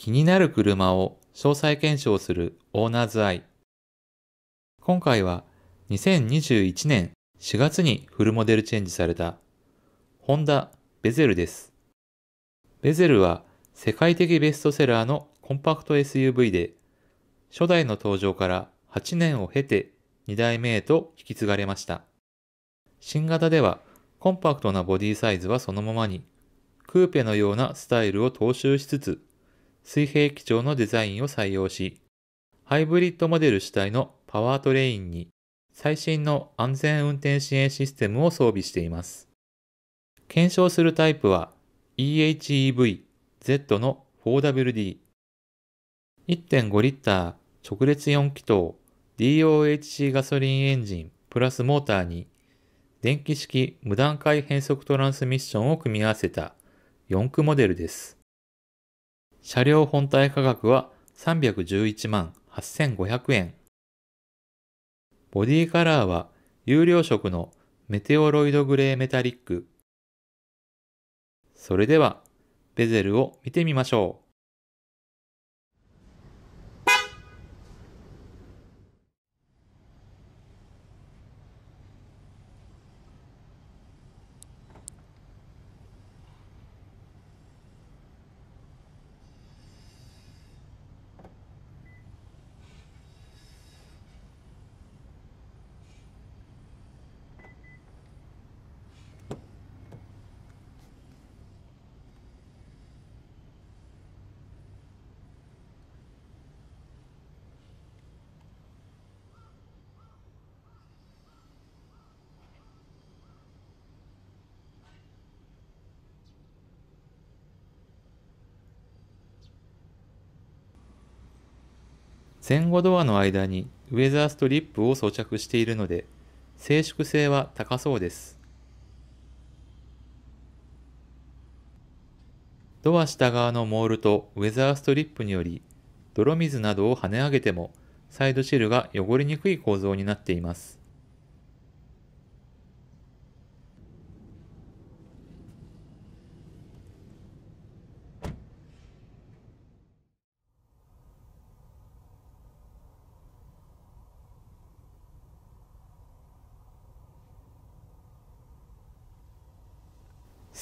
気になる車を詳細検証するオーナーズアイ。今回は2021年4月にフルモデルチェンジされたホンダベゼルです。ベゼルは世界的ベストセラーのコンパクト SUV で初代の登場から8年を経て2代目へと引き継がれました。新型ではコンパクトなボディサイズはそのままに、クーペのようなスタイルを踏襲しつつ、水平基調のデザインを採用し、ハイブリッドモデル主体のパワートレインに最新の安全運転支援システムを装備しています。検証するタイプは EHEV Z の 4WD、1.5リッター直列4気筒 DOHC ガソリンエンジンプラスモーターに電気式無段階変速トランスミッションを組み合わせた4駆モデルです。車両本体価格は311万8500円。ボディカラーは有料色のメテオロイドグレーメタリック。それでは、ベゼルを見てみましょう。前後ドアの間にウェザーストリップを装着しているので、静粛性は高そうです。ドア下側のモールとウェザーストリップにより、泥水などを跳ね上げてもサイドシェルが汚れにくい構造になっています。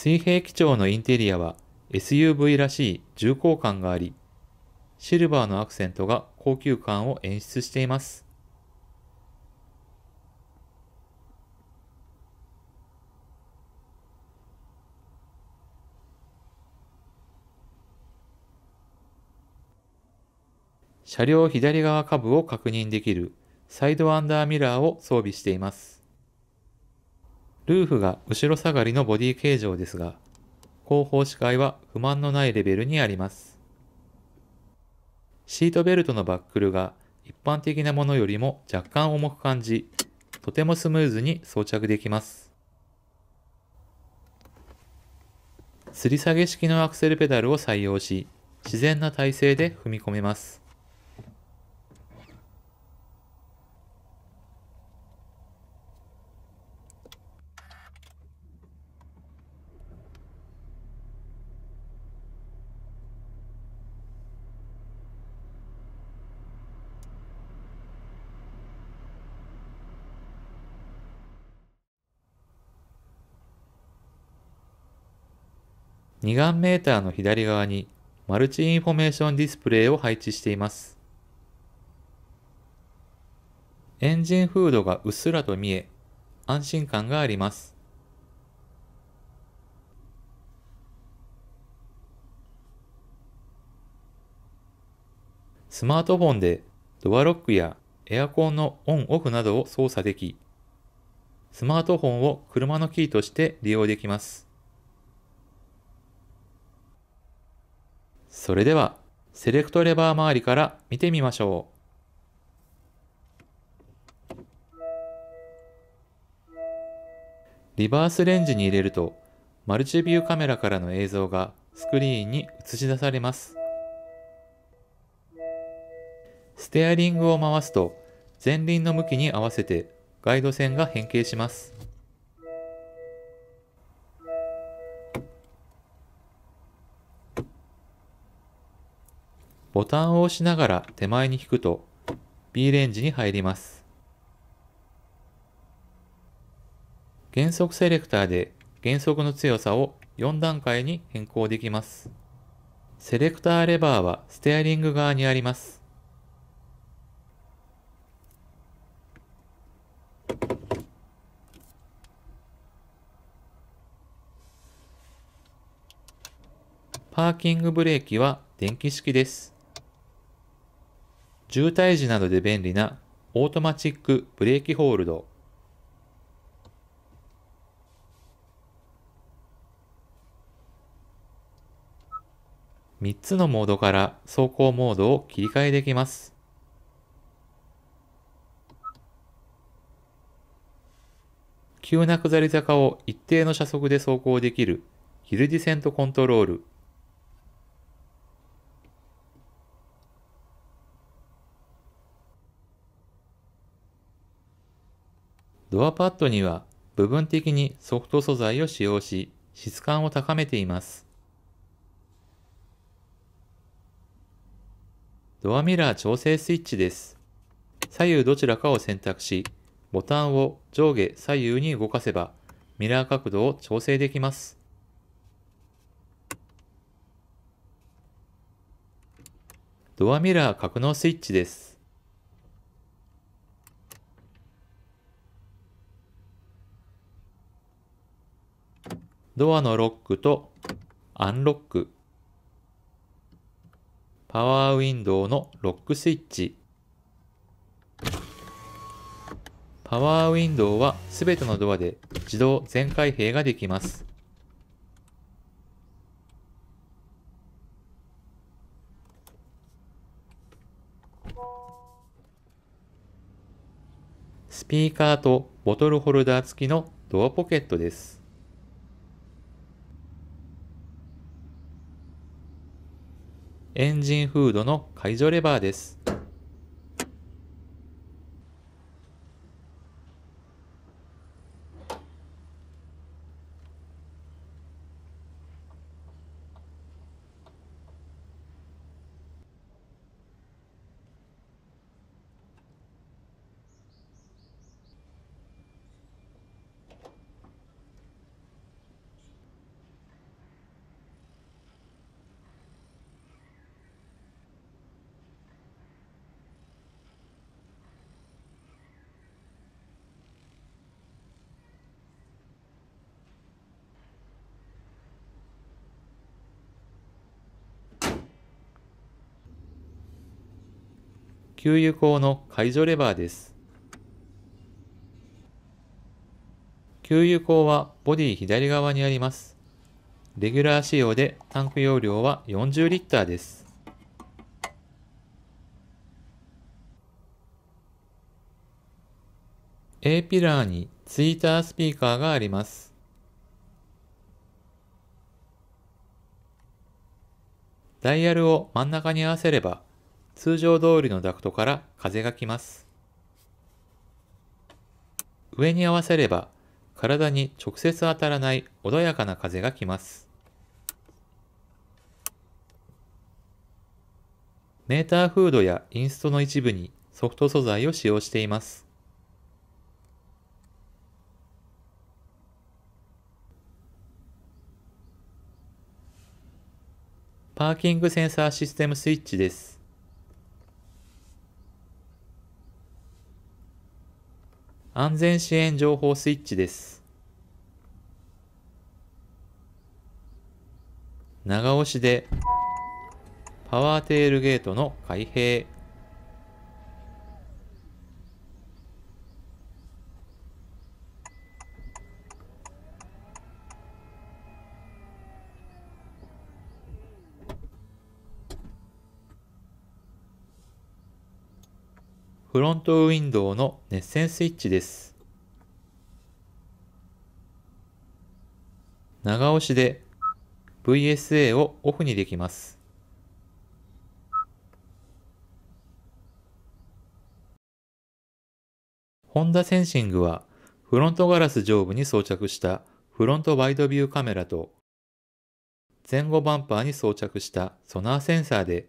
水平基調のインテリアは SUV らしい重厚感があり、シルバーのアクセントが高級感を演出しています。車両左側下部を確認できるサイドアンダーミラーを装備しています。ルーフが後ろ下がりのボディ形状ですが、後方視界は不満のないレベルにあります。シートベルトのバックルが一般的なものよりも若干重く感じ、とてもスムーズに装着できます。吊り下げ式のアクセルペダルを採用し、自然な体勢で踏み込めます。2眼メーターの左側にマルチインフォメーションディスプレイを配置しています。エンジンフードがうっすらと見え、安心感があります。スマートフォンでドアロックやエアコンのオンオフなどを操作でき、スマートフォンを車のキーとして利用できます。それでは、セレクトレバー周りから見てみましょう。リバースレンジに入れると、マルチビューカメラからの映像がスクリーンに映し出されます。ステアリングを回すと、前輪の向きに合わせてガイド線が変形します。ボタンを押しながら手前に引くと B レンジに入ります。減速セレクターで減速の強さを4段階に変更できます。セレクターレバーはステアリング側にあります。パーキングブレーキは電気式です。渋滞時などで便利なオートマチックブレーキホールド。3つのモードから走行モードを切り替えできます。急な下り坂を一定の車速で走行できるヒルディセントコントロール。ドアパッドには部分的にソフト素材を使用し、質感を高めています。ドアミラー調整スイッチです。左右どちらかを選択し、ボタンを上下左右に動かせば、ミラー角度を調整できます。ドアミラー格納スイッチです。ドアのロックとアンロック、パワーウィンドウのロックスイッチ、パワーウィンドウはすべてのドアで自動全開閉ができます。スピーカーとボトルホルダー付きのドアポケットです。エンジンフードの解除レバーです。給油口の解除レバーです。給油口はボディ左側にあります。レギュラー仕様でタンク容量は40リッターです。A ピラーにツイータースピーカーがあります。ダイヤルを真ん中に合わせれば通常通りのダクトから風が来ます。上に合わせれば体に直接当たらない穏やかな風が来ます。メーターフードやインストの一部にソフト素材を使用しています。パーキングセンサーシステムスイッチです。安全支援情報スイッチです。長押しでパワーテールゲートの開閉。フロントウィンドウの熱線スイッチです。長押しで VSA をオフにできます。ホンダセンシングはフロントガラス上部に装着したフロントワイドビューカメラと前後バンパーに装着したソナーセンサーで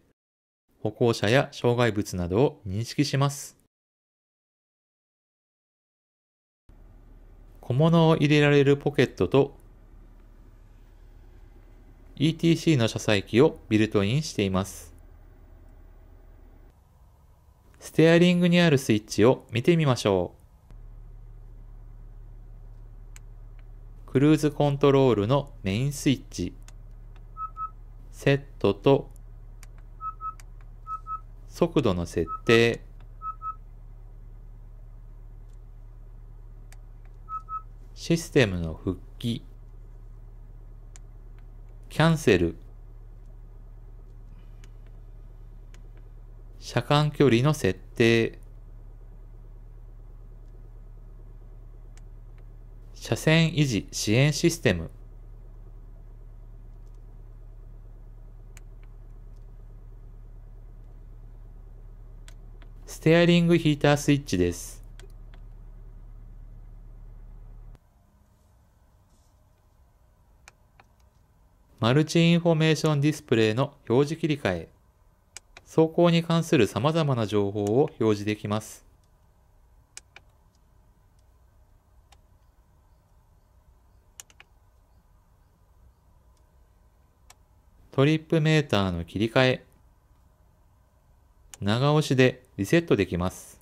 歩行者や障害物などを認識します。小物を入れられるポケットと ETC の車載機をビルトインしています。ステアリングにあるスイッチを見てみましょう。クルーズコントロールのメインスイッチ、セットと速度の設定、システムの復帰、キャンセル、車間距離の設定、車線維持支援システムテアリングヒータースイッチです。マルチインフォメーションディスプレイの表示切り替え。走行に関する様々な情報を表示できます。トリップメーターの切り替え。長押しでリセットできます。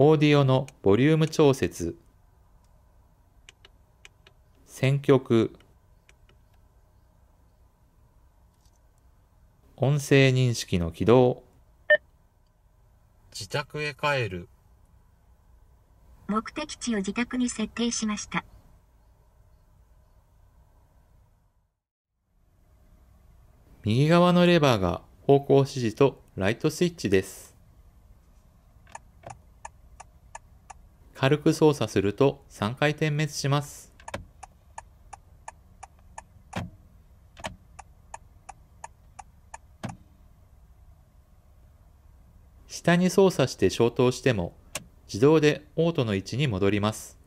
オーディオのボリューム調節、選曲、音声認識の起動、自宅へ帰る、目的地を自宅に設定しました。右側のレバーが方向指示とライトスイッチです。軽く操作すると3回点滅します。下に操作して消灯しても自動でオートの位置に戻ります。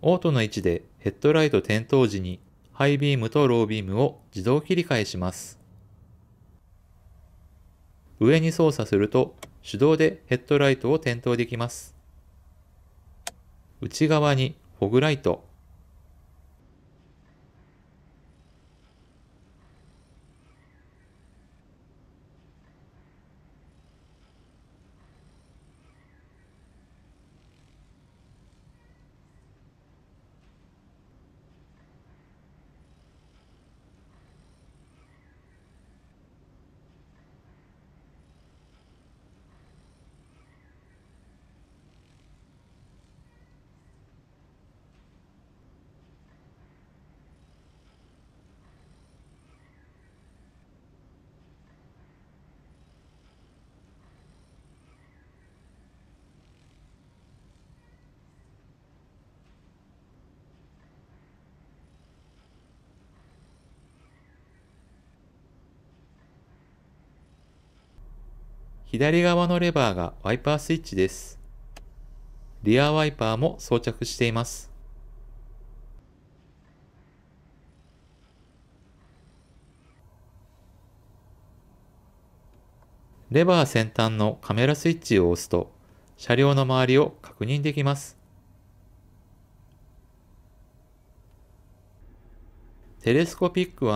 オートの位置でヘッドライト点灯時にハイビームとロービームを自動切り替えします。上に操作すると手動でヘッドライトを点灯できます。内側にホグライト左側のレバーがワイパースイッチです。リアワイパーも装着しています。レバー先端のカメラスイッチを押すと、車両の周りを確認できます。テレスコピック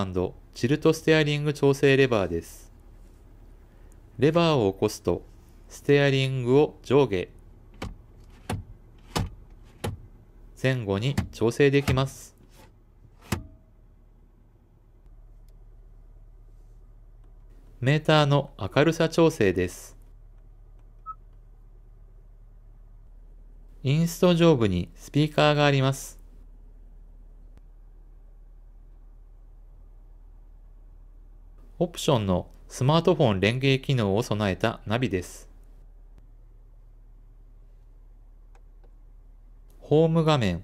チルトステアリング調整レバーです。レバーを起こすと、ステアリングを上下、前後に調整できます。メーターの明るさ調整です。インスト上部にスピーカーがあります。オプションのスマートフォン連携機能を備えたナビです。ホーム画面、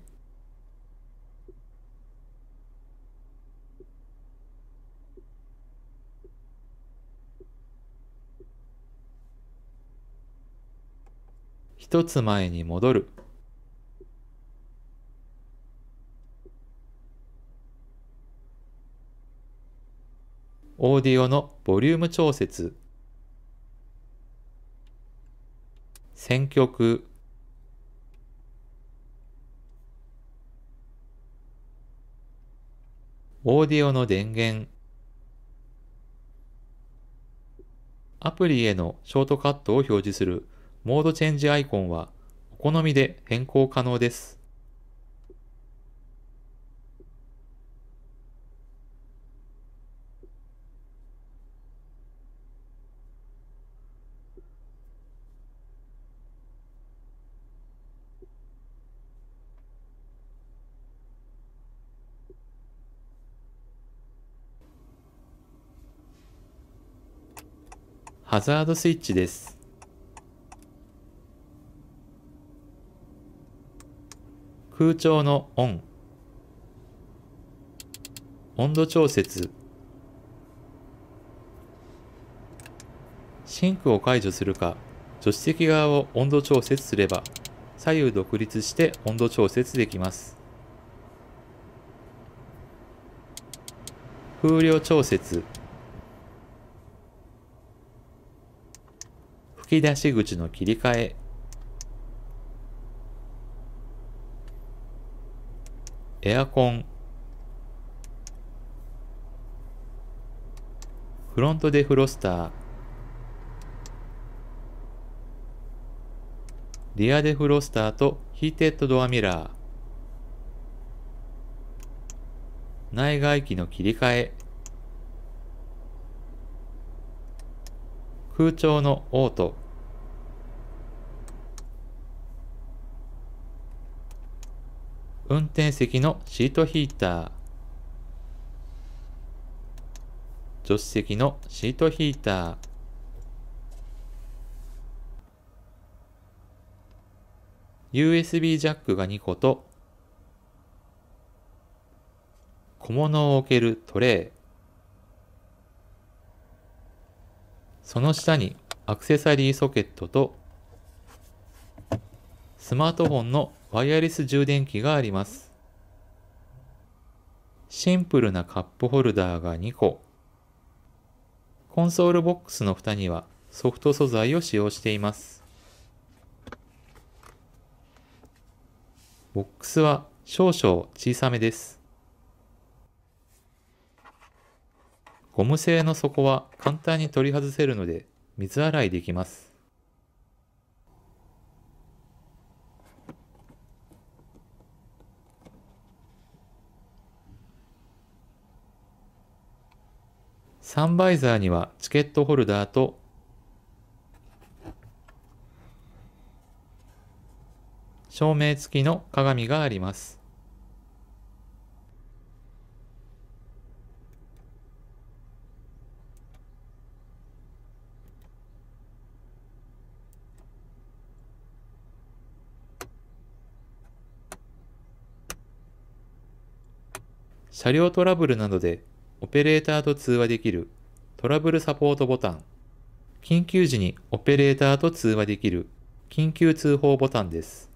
一つ前に戻る。オーディオのボリューム調節選曲オーディオの電源アプリへのショートカットを表示するモードチェンジアイコンはお好みで変更可能です。ハザードスイッチです。空調のオン。温度調節。シンクを解除するか、助手席側を温度調節すれば、左右独立して温度調節できます。風量調節。き出し口の切り替え。エアコン。フロントデフロスター。リアデフロスターとヒーテッドドアミラー。内外機の切り替え。空調のオート。運転席のシートヒーター助手席のシートヒーター USB ジャックが2個と小物を置けるトレイその下にアクセサリーソケットとスマートフォンのワイヤレス充電器があります。シンプルなカップホルダーが2個。コンソールボックスの蓋にはソフト素材を使用しています。ボックスは少々小さめです。ゴム製の底は簡単に取り外せるので水洗いできます。サンバイザーにはチケットホルダーと照明付きの鏡があります。車両トラブルなどでオペレーターと通話できるトラブルサポートボタン、緊急時にオペレーターと通話できる緊急通報ボタンです。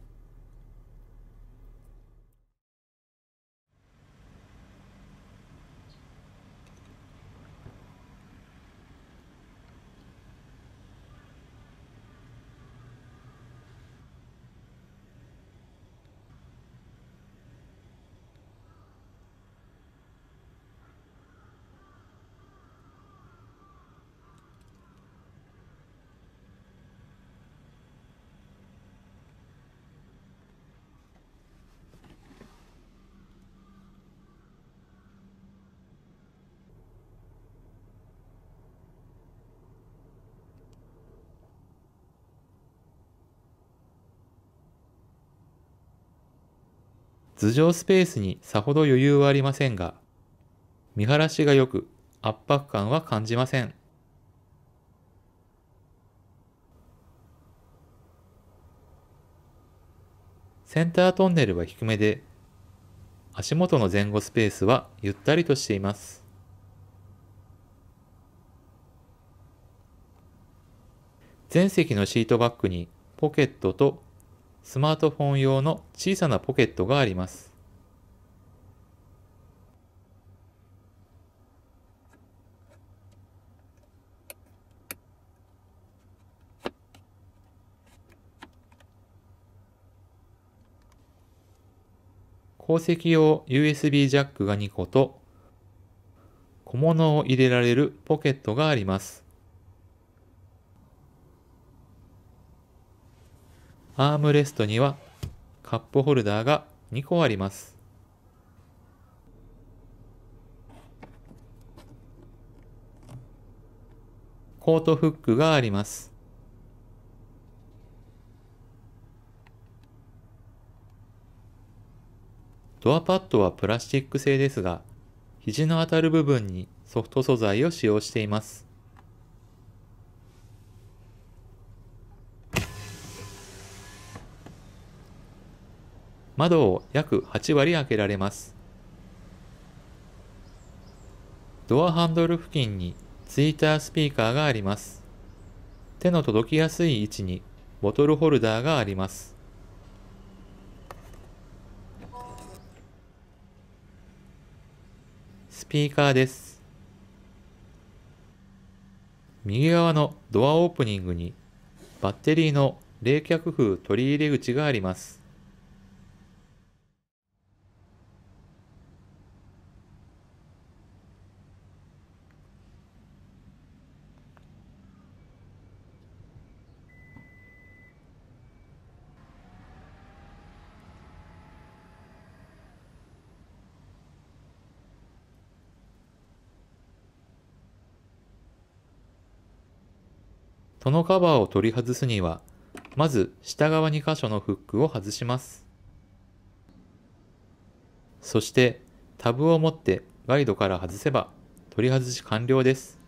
頭上スペースにさほど余裕はありませんが、見晴らしが良く圧迫感は感じません。センタートンネルは低めで、足元の前後スペースはゆったりとしています。前席のシートバックにポケットとスマートフォン用の小さなポケットがあります。鉱石用 USB ジャックが2個と小物を入れられるポケットがあります。アームレストにはカップホルダーが2個あります。コートフックがあります。ドアパッドはプラスチック製ですが、肘の当たる部分にソフト素材を使用しています。窓を約8割開けられます。ドアハンドル付近にツイータースピーカーがあります。手の届きやすい位置にボトルホルダーがあります。スピーカーです。右側のドアオープニングにバッテリーの冷却風取り入れ口があります。そのカバーを取り外すには、まず下側2箇所のフックを外します。そしてタブを持ってガイドから外せば取り外し完了です。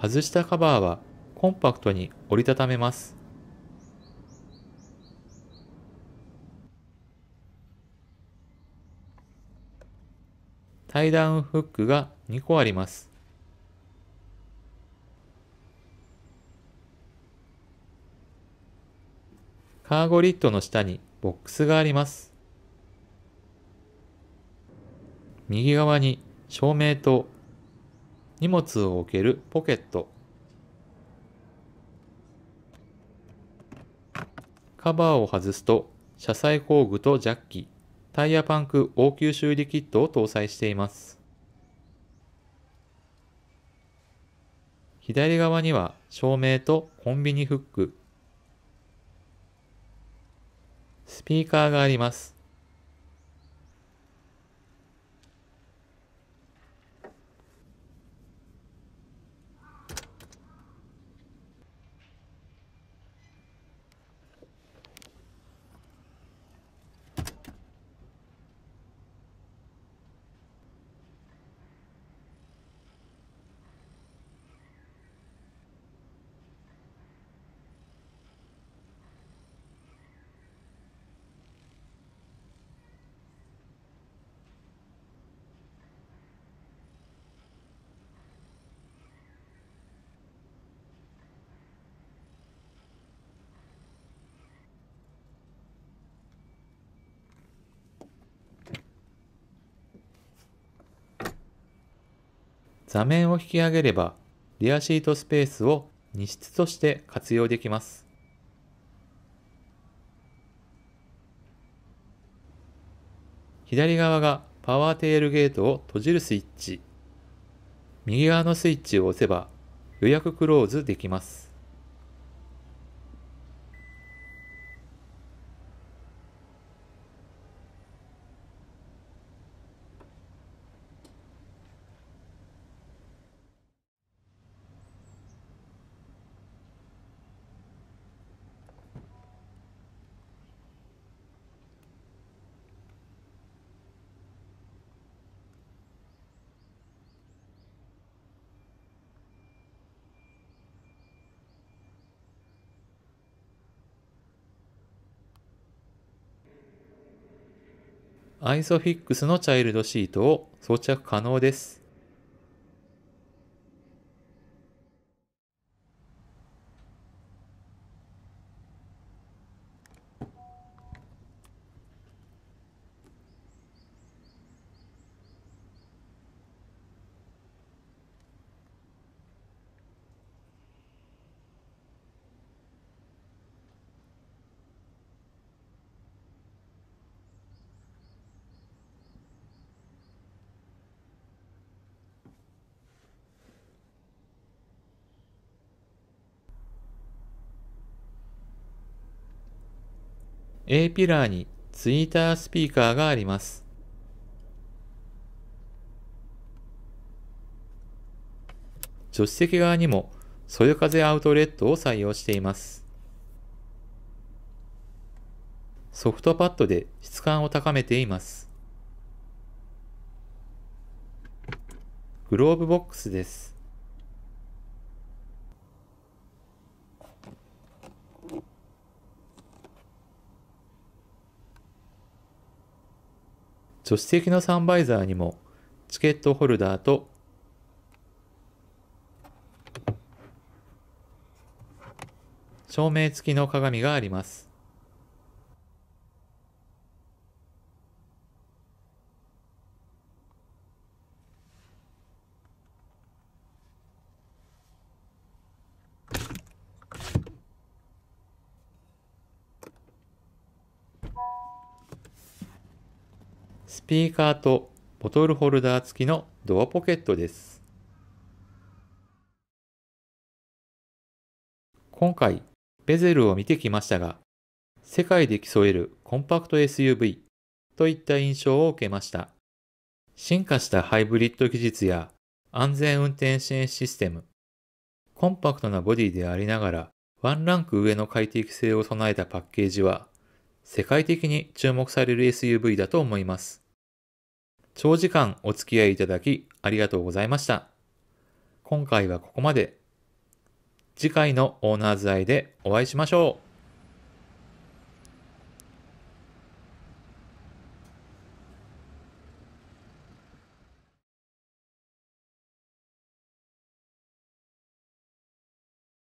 外したカバーはコンパクトに折りたためます。対談フックが2個あります。カーゴリッドの下にボックスがあります。右側に照明と荷物を置けるポケット、カバーを外すと車載工具とジャッキ、タイヤパンク応急修理キットを搭載しています。左側には照明とコンビニフック、スピーカーがあります。座面を引き上げれば、リアシートスペースを荷室として活用できます。左側がパワーテールゲートを閉じるスイッチ。右側のスイッチを押せば予約クローズできます。ISOFIX のチャイルドシートを装着可能です。A ピラーにツイータースピーカーがあります。助手席側にもそよ風アウトレットを採用しています。ソフトパッドで質感を高めています。グローブボックスです。助手席のサンバイザーにもチケットホルダーと照明付きの鏡があります。スピーカーとボトルホルダー付きのドアポケットです。今回、ベゼルを見てきましたが、世界で競えるコンパクト SUV といった印象を受けました。進化したハイブリッド技術や安全運転支援システム、コンパクトなボディでありながらワンランク上の快適性を備えたパッケージは世界的に注目される SUV だと思います。長時間お付き合いいただきありがとうございました。今回はここまで。次回のオーナーズ愛でお会いしましょう。